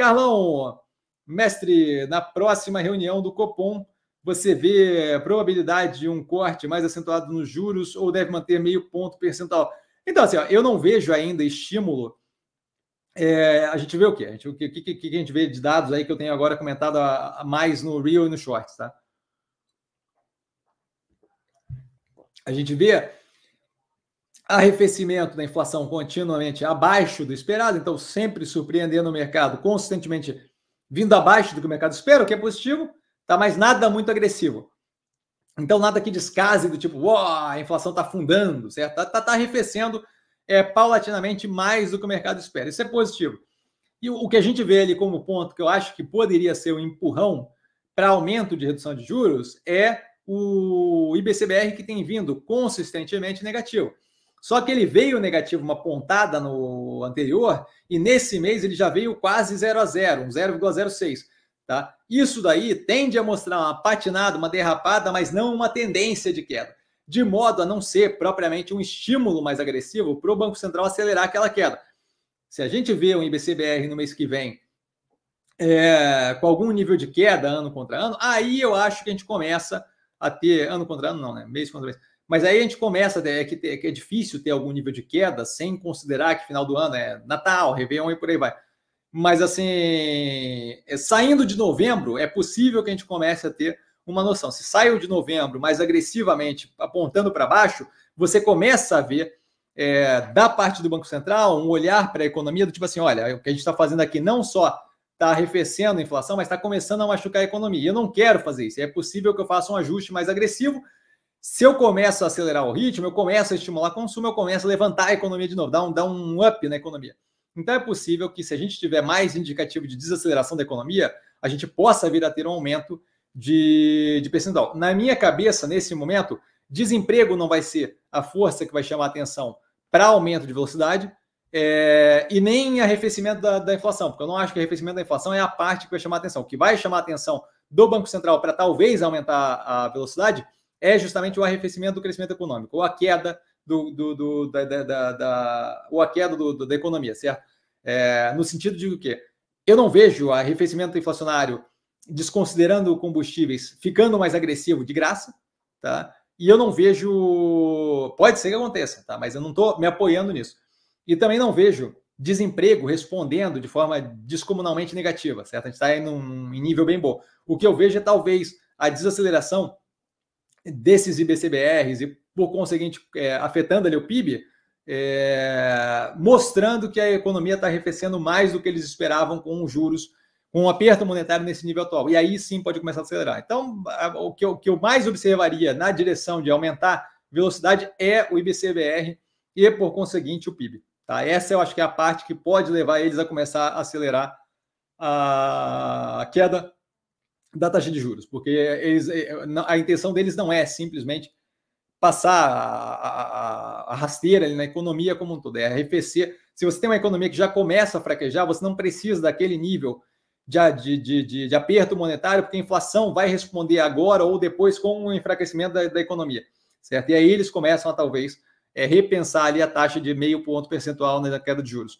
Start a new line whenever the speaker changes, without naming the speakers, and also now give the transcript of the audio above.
Carlão, mestre, na próxima reunião do Copom, você vê probabilidade de um corte mais acentuado nos juros ou deve manter meio ponto percentual? Então, assim, ó, eu não vejo ainda estímulo. É, a gente vê o quê? A gente, o que, que, que, a gente vê de dados aí que eu tenho agora comentado a, a mais no Real e no Shorts, tá? A gente vê arrefecimento da inflação continuamente abaixo do esperado, então sempre surpreendendo o mercado, consistentemente vindo abaixo do que o mercado espera, o que é positivo, tá? mas nada muito agressivo. Então, nada que descase do tipo, uau, a inflação está afundando, certo? Está tá, tá arrefecendo é, paulatinamente mais do que o mercado espera. Isso é positivo. E o, o que a gente vê ali como ponto que eu acho que poderia ser um empurrão para aumento de redução de juros é o IBCBR que tem vindo consistentemente negativo. Só que ele veio negativo uma pontada no anterior e nesse mês ele já veio quase 0 a 0, um 0,06, tá? Isso daí tende a mostrar uma patinada, uma derrapada, mas não uma tendência de queda, de modo a não ser propriamente um estímulo mais agressivo para o Banco Central acelerar aquela queda. Se a gente vê o IBCBR no mês que vem é, com algum nível de queda ano contra ano, aí eu acho que a gente começa a ter ano contra ano, não, né? Mês contra mês mas aí a gente começa, é que, é que é difícil ter algum nível de queda sem considerar que final do ano é Natal, Réveillon e por aí vai. Mas assim, é, saindo de novembro, é possível que a gente comece a ter uma noção. Se saiu de novembro mais agressivamente, apontando para baixo, você começa a ver é, da parte do Banco Central um olhar para a economia do tipo assim: olha, o que a gente está fazendo aqui não só está arrefecendo a inflação, mas está começando a machucar a economia. Eu não quero fazer isso. É possível que eu faça um ajuste mais agressivo se eu começo a acelerar o ritmo, eu começo a estimular consumo, eu começo a levantar a economia de novo, dá um, dá um up na economia. Então é possível que, se a gente tiver mais indicativo de desaceleração da economia, a gente possa vir a ter um aumento de, de percentual. Na minha cabeça, nesse momento, desemprego não vai ser a força que vai chamar atenção para aumento de velocidade é, e nem arrefecimento da, da, inflação, porque eu não acho que arrefecimento da inflação é a parte que vai chamar atenção. O que vai chamar atenção do Banco Central para talvez aumentar a velocidade é justamente o arrefecimento do crescimento econômico, ou a queda do, do, do da, da, da, ou a queda do, da economia, certo? É, no sentido de que eu não vejo arrefecimento inflacionário desconsiderando combustíveis ficando mais agressivo de graça, tá? E eu não vejo, pode ser que aconteça, tá? Mas eu não estou me apoiando nisso. E também não vejo desemprego respondendo de forma descomunalmente negativa, certo? A gente está em um nível bem bom. O que eu vejo é talvez a desaceleração desses IBCBRs e, por conseguinte, é, afetando ali o PIB, é, mostrando que a economia está arrefecendo mais do que eles esperavam com os juros, com o um aperto monetário nesse nível atual. E aí sim pode começar a acelerar. Então, o que eu, que eu mais observaria na direção de aumentar velocidade é o IBCBR e, por conseguinte, o PIB. Tá? Essa eu acho que é a parte que pode levar eles a começar a acelerar a queda da taxa de juros, porque eles, eh, a intenção deles não é simplesmente passar a, a, a rasteira na economia como um todo, é arrefecer. Se você tem uma economia que já começa a fraquejar, você não precisa daquele nível de, de, de, de aperto monetário, porque a inflação vai responder agora ou depois com o enfraquecimento da, da economia, certo? E aí eles começam a talvez é, repensar ali a taxa de meio ponto percentual na queda de juros.